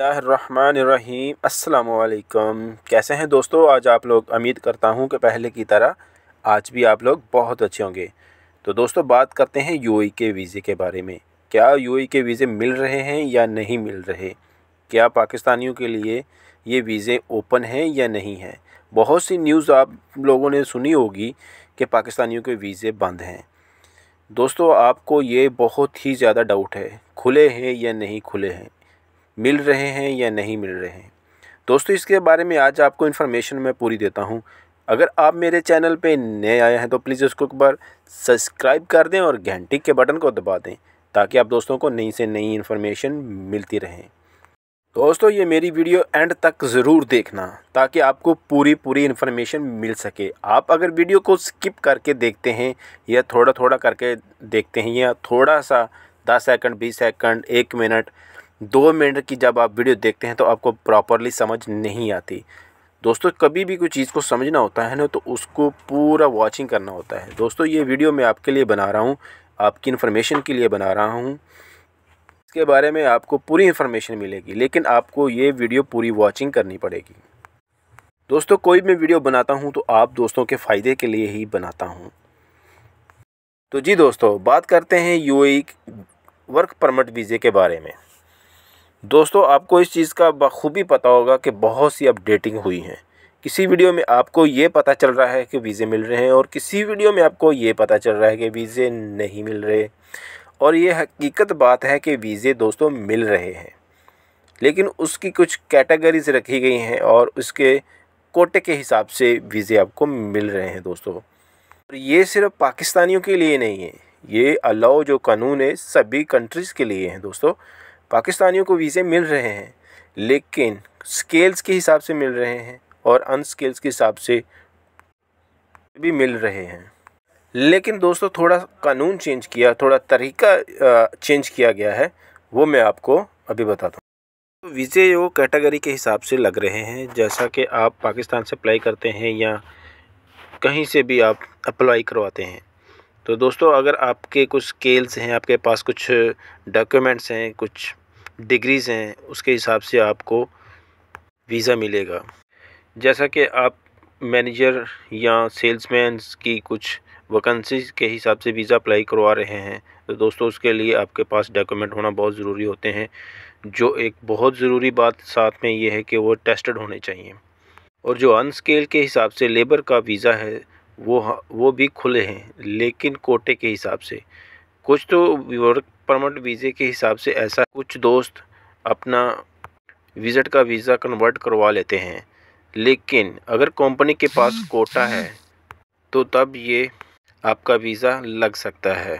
रहीम अस्सलाम वालेकुम कैसे हैं दोस्तों आज आप लोग उम्मीद करता हूं कि पहले की तरह आज भी आप लोग बहुत अच्छे होंगे तो दोस्तों बात करते हैं यूएई e के वीज़े के बारे में क्या यूएई e के वीज़े मिल रहे हैं या नहीं मिल रहे क्या पाकिस्तानियों के लिए ये वीज़े ओपन हैं या नहीं हैं बहुत सी न्यूज़ आप लोगों ने सुनी होगी कि पाकिस्तानियों के वीज़े बंद हैं दोस्तों आपको ये बहुत ही ज़्यादा डाउट है खुले हैं या नहीं खुले हैं मिल रहे हैं या नहीं मिल रहे हैं दोस्तों इसके बारे में आज आपको इन्फॉर्मेशन मैं पूरी देता हूँ अगर आप मेरे चैनल पे नए आए हैं तो प्लीज़ उसको एक बार सब्सक्राइब कर दें और घंटी के बटन को दबा दें ताकि आप दोस्तों को नई से नई इन्फॉर्मेशन मिलती रहें दोस्तों ये मेरी वीडियो एंड तक ज़रूर देखना ताकि आपको पूरी पूरी इन्फॉर्मेशन मिल सके आप अगर वीडियो को स्किप करके देखते हैं या थोड़ा थोड़ा करके देखते हैं या थोड़ा सा दस सेकंड बीस सेकंड एक मिनट दो मिनट की जब आप वीडियो देखते हैं तो आपको प्रॉपरली समझ नहीं आती दोस्तों कभी भी कोई चीज़ को समझना होता है ना तो उसको पूरा वॉचिंग करना होता है दोस्तों ये वीडियो मैं आपके लिए बना रहा हूँ आपकी इन्फॉर्मेशन के लिए बना रहा हूँ इसके बारे में आपको पूरी इन्फॉर्मेशन मिलेगी लेकिन आपको ये वीडियो पूरी वॉचिंग करनी पड़ेगी दोस्तों कोई मैं वीडियो बनाता हूँ तो आप दोस्तों के फ़ायदे के लिए ही बनाता हूँ तो जी दोस्तों बात करते हैं यू वर्क परमिट वीज़े के बारे में दोस्तों आपको इस चीज़ का बखूबी पता होगा कि बहुत सी अपडेटिंग हुई हैं किसी वीडियो में आपको ये पता चल रहा है कि वीज़े मिल रहे हैं और किसी वीडियो में आपको ये पता चल रहा है कि वीज़े नहीं मिल रहे और ये हकीकत बात है कि वीज़े दोस्तों मिल रहे हैं लेकिन उसकी कुछ कैटेगरीज रखी गई हैं और उसके कोटे के हिसाब से वीज़े आपको मिल रहे हैं दोस्तों और ये सिर्फ पाकिस्तानियों के लिए नहीं है ये अलाउ जो कानून है सभी कंट्रीज़ के लिए हैं दोस्तों पाकिस्तानियों को वीज़े मिल रहे हैं लेकिन स्केल्स के हिसाब से मिल रहे हैं और अनस्केल्स के हिसाब से भी मिल रहे हैं लेकिन दोस्तों थोड़ा कानून चेंज किया थोड़ा तरीका चेंज किया गया है वो मैं आपको अभी बताता हूँ वीज़े वो कैटेगरी के हिसाब से लग रहे हैं जैसा कि आप पाकिस्तान से अप्लाई करते हैं या कहीं से भी आप अप्लाई करवाते हैं तो दोस्तों अगर आपके कुछ स्केल्स हैं आपके पास कुछ डॉक्यूमेंट्स हैं कुछ डिग्रीज़ हैं उसके हिसाब से आपको वीज़ा मिलेगा जैसा कि आप मैनेजर या सेल्समैन की कुछ वैकेंसीज के हिसाब से वीज़ा अप्लाई करवा रहे हैं तो दोस्तों उसके लिए आपके पास डॉक्यूमेंट होना बहुत ज़रूरी होते हैं जो एक बहुत ज़रूरी बात साथ में ये है कि वो टेस्टेड होने चाहिए और जो अनस्केल के हिसाब से लेबर का वीज़ा है वो वो भी खुले हैं लेकिन कोटे के हिसाब से कुछ तो वर्क परमानेंट वीज़े के हिसाब से ऐसा कुछ दोस्त अपना विज़िट का वीज़ा कन्वर्ट करवा लेते हैं लेकिन अगर कंपनी के पास कोटा है तो तब ये आपका वीज़ा लग सकता है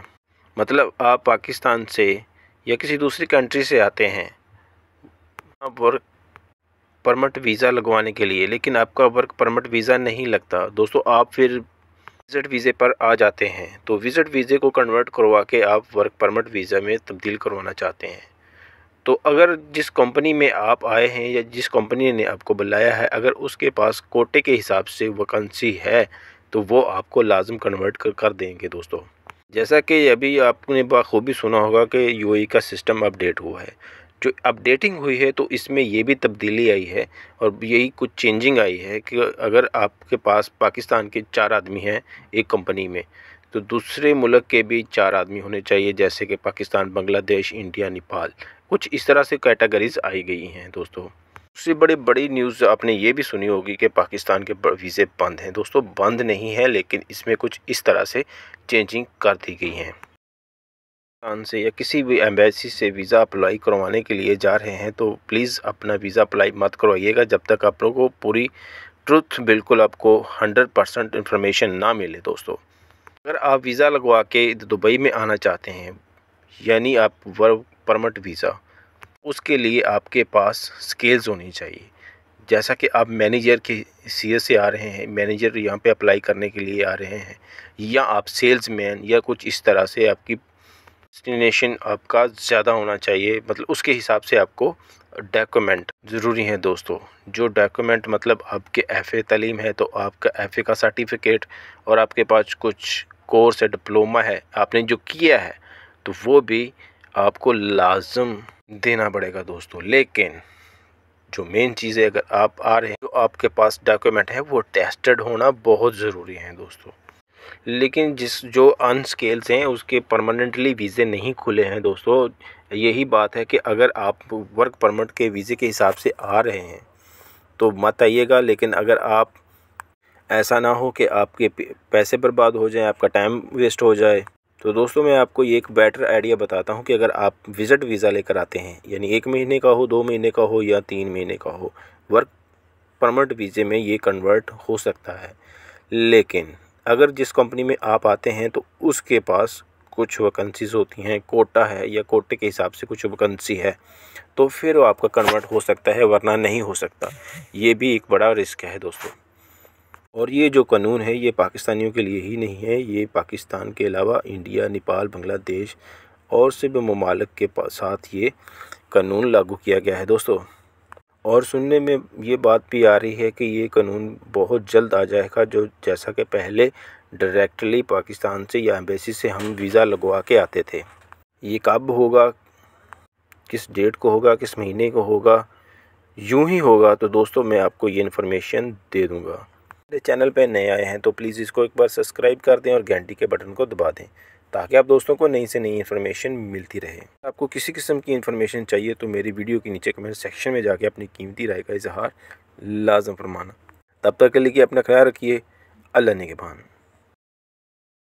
मतलब आप पाकिस्तान से या किसी दूसरी कंट्री से आते हैं वर्क परमट वीज़ा लगवाने के लिए लेकिन आपका वर्क परमट वीज़ा नहीं लगता दोस्तों आप फिर विजिट वीज़े पर आ जाते हैं तो विजिट वीज़े को कन्वर्ट करवा के आप वर्क परमिट वीज़ा में तब्दील करवाना चाहते हैं तो अगर जिस कंपनी में आप आए हैं या जिस कंपनी ने आपको बुलाया है अगर उसके पास कोटे के हिसाब से वैकेंसी है तो वो आपको लाजम कन्वर्ट कर कर देंगे दोस्तों जैसा कि अभी आपने बाखूबी सुना होगा कि यू e का सिस्टम अपडेट हुआ है जो अपडेटिंग हुई है तो इसमें ये भी तब्दीली आई है और यही कुछ चेंजिंग आई है कि अगर आपके पास पाकिस्तान के चार आदमी हैं एक कंपनी में तो दूसरे मुल्क के भी चार आदमी होने चाहिए जैसे कि पाकिस्तान बांग्लादेश इंडिया नेपाल कुछ इस तरह से कैटेगरीज आई गई हैं दोस्तों उससे बड़े बड़ी न्यूज़ आपने ये भी सुनी होगी कि पाकिस्तान के वीज़े बंद हैं दोस्तों बंद नहीं हैं लेकिन इसमें कुछ इस तरह से चेंजिंग कर दी गई हैं पाकिस्तान से या किसी भी एम्बेसी से वीज़ा अप्लाई करवाने के लिए जा रहे हैं तो प्लीज़ अपना वीज़ा अप्लाई मत करवाइएगा जब तक आप लोगों को पूरी ट्रुथ बिल्कुल आपको हंड्रेड परसेंट इन्फॉर्मेशन ना मिले दोस्तों अगर आप वीज़ा लगवा के दुबई में आना चाहते हैं यानी आप वर्क परमट वीज़ा उसके लिए आपके पास स्केल्स होनी चाहिए जैसा कि आप मैनेजर के सी से आ रहे हैं मैनेजर यहाँ पे अप्लाई करने के लिए आ रहे हैं या आप सेल्समैन या कुछ इस तरह से आपकी डेस्टिनेशन आपका ज़्यादा होना चाहिए मतलब उसके हिसाब से आपको डॉक्यूमेंट ज़रूरी है दोस्तों जो डॉक्यूमेंट मतलब आपके एफ़ ए तलीम है तो आपका एफ़ ए का सर्टिफिकेट और आपके पास कुछ कोर्स है डिप्लोमा है आपने जो किया है तो वो भी आपको लाजम देना पड़ेगा दोस्तों लेकिन जो मेन चीज़ है अगर आप आ रहे हैं तो आपके पास डॉक्यूमेंट है वो टेस्टेड होना बहुत ज़रूरी है दोस्तों लेकिन जिस जो अनस्केल्स हैं उसके परमानेंटली वीज़े नहीं खुले हैं दोस्तों यही बात है कि अगर आप वर्क परमिट के वीज़े के हिसाब से आ रहे हैं तो मत आइएगा लेकिन अगर आप ऐसा ना हो कि आपके पैसे बर्बाद हो जाएं आपका टाइम वेस्ट हो जाए तो दोस्तों मैं आपको ये एक बेटर आइडिया बताता हूँ कि अगर आप विज़िट वीज़ा लेकर आते हैं यानी एक महीने का हो दो महीने का हो या तीन महीने का हो वर्क परमिट वीज़े में ये कन्वर्ट हो सकता है लेकिन अगर जिस कंपनी में आप आते हैं तो उसके पास कुछ वैकेंसीज होती हैं कोटा है या कोटे के हिसाब से कुछ वैकेंसी है तो फिर वो आपका कन्वर्ट हो सकता है वरना नहीं हो सकता ये भी एक बड़ा रिस्क है दोस्तों और ये जो कानून है ये पाकिस्तानियों के लिए ही नहीं है ये पाकिस्तान के अलावा इंडिया नेपाल बांग्लादेश और सिर्फ ममालिक ममालक के साथ ये कानून लागू किया गया है दोस्तों और सुनने में ये बात भी आ रही है कि ये कानून बहुत जल्द आ जाएगा जो जैसा कि पहले डायरेक्टली पाकिस्तान से या एम्बेसी से हम वीज़ा लगवा के आते थे ये कब होगा किस डेट को होगा किस महीने को होगा यूं ही होगा तो दोस्तों मैं आपको ये इन्फॉर्मेशन दे दूँगा मेरे चैनल पर नए आए हैं तो प्लीज़ इसको एक बार सब्सक्राइब कर दें और घंटी के बटन को दबा दें ताकि आप दोस्तों को नई से नई इन्फॉर्मेशन मिलती रहे आपको किसी किस्म की इन्फॉर्मेशन चाहिए तो मेरी वीडियो के नीचे कमेंट सेक्शन में जाके अपनी कीमती राय का इजहार लाजम फरमाना तब तक के लिए अपना ख्याल रखिए अल्लाह ने के भान